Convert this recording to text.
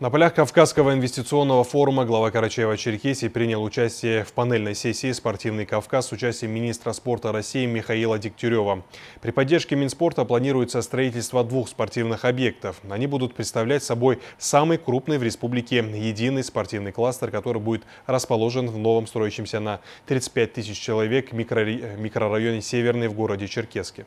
На полях Кавказского инвестиционного форума глава Карачаева-Черкесии принял участие в панельной сессии «Спортивный Кавказ» с участием министра спорта России Михаила Дегтярева. При поддержке Минспорта планируется строительство двух спортивных объектов. Они будут представлять собой самый крупный в республике единый спортивный кластер, который будет расположен в новом строящемся на 35 тысяч человек микрорайоне «Северный» в городе Черкесске.